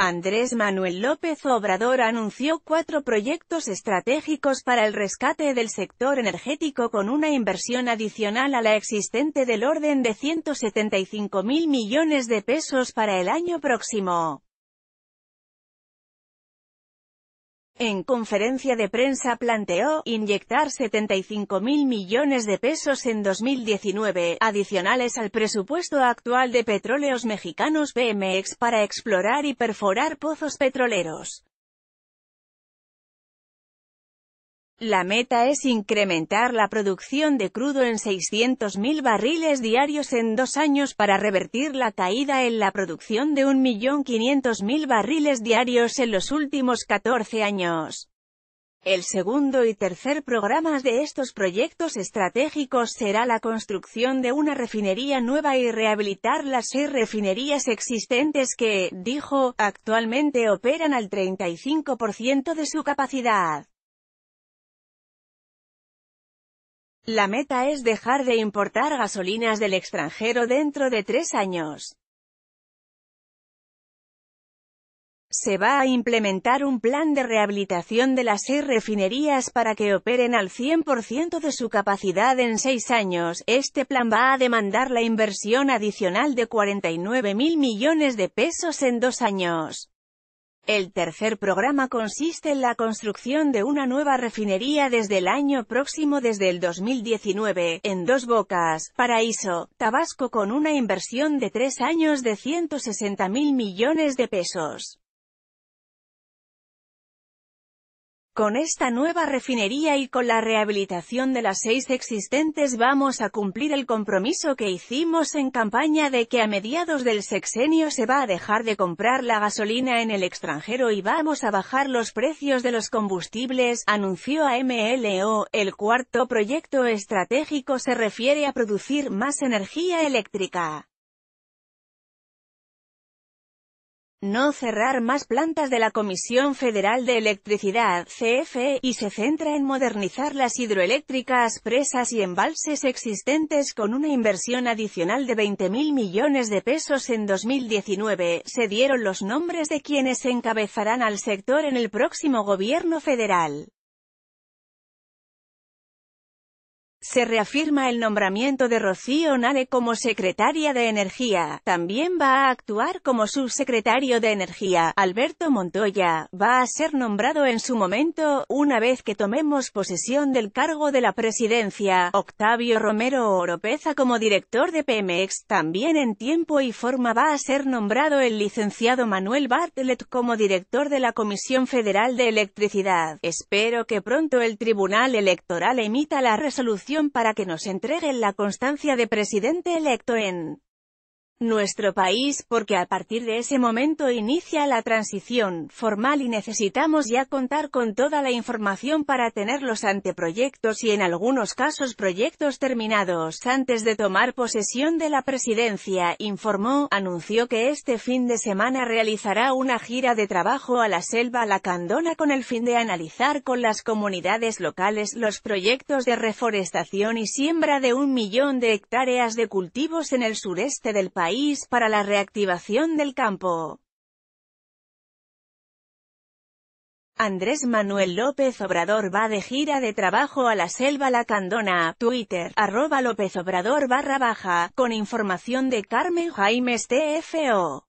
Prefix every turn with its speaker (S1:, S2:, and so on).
S1: Andrés Manuel López Obrador anunció cuatro proyectos estratégicos para el rescate del sector energético con una inversión adicional a la existente del orden de 175 mil millones de pesos para el año próximo. En conferencia de prensa planteó inyectar 75 mil millones de pesos en 2019, adicionales al presupuesto actual de Petróleos Mexicanos BMX para explorar y perforar pozos petroleros. La meta es incrementar la producción de crudo en 600.000 barriles diarios en dos años para revertir la caída en la producción de 1.500.000 barriles diarios en los últimos 14 años. El segundo y tercer programa de estos proyectos estratégicos será la construcción de una refinería nueva y rehabilitar las seis refinerías existentes que, dijo, actualmente operan al 35% de su capacidad. La meta es dejar de importar gasolinas del extranjero dentro de tres años. Se va a implementar un plan de rehabilitación de las seis refinerías para que operen al 100% de su capacidad en seis años. Este plan va a demandar la inversión adicional de 49.000 millones de pesos en dos años. El tercer programa consiste en la construcción de una nueva refinería desde el año próximo desde el 2019, en Dos Bocas, Paraíso, Tabasco con una inversión de tres años de 160 mil millones de pesos. Con esta nueva refinería y con la rehabilitación de las seis existentes vamos a cumplir el compromiso que hicimos en campaña de que a mediados del sexenio se va a dejar de comprar la gasolina en el extranjero y vamos a bajar los precios de los combustibles, anunció a El cuarto proyecto estratégico se refiere a producir más energía eléctrica. no cerrar más plantas de la Comisión Federal de Electricidad, CFE, y se centra en modernizar las hidroeléctricas, presas y embalses existentes con una inversión adicional de 20.000 millones de pesos en 2019. Se dieron los nombres de quienes encabezarán al sector en el próximo gobierno federal. Se reafirma el nombramiento de Rocío Nale como secretaria de Energía. También va a actuar como subsecretario de Energía. Alberto Montoya va a ser nombrado en su momento, una vez que tomemos posesión del cargo de la presidencia. Octavio Romero Oropeza como director de Pemex. También en tiempo y forma va a ser nombrado el licenciado Manuel Bartlett como director de la Comisión Federal de Electricidad. Espero que pronto el Tribunal Electoral emita la resolución para que nos entreguen la constancia de presidente electo en nuestro país porque a partir de ese momento inicia la transición formal y necesitamos ya contar con toda la información para tener los anteproyectos y en algunos casos proyectos terminados antes de tomar posesión de la presidencia, informó, anunció que este fin de semana realizará una gira de trabajo a la selva la candona con el fin de analizar con las comunidades locales los proyectos de reforestación y siembra de un millón de hectáreas de cultivos en el sureste del país para la reactivación del campo. Andrés Manuel López Obrador va de gira de trabajo a la Selva Lacandona, Twitter, arroba López Obrador barra baja, con información de Carmen Jaime TFO.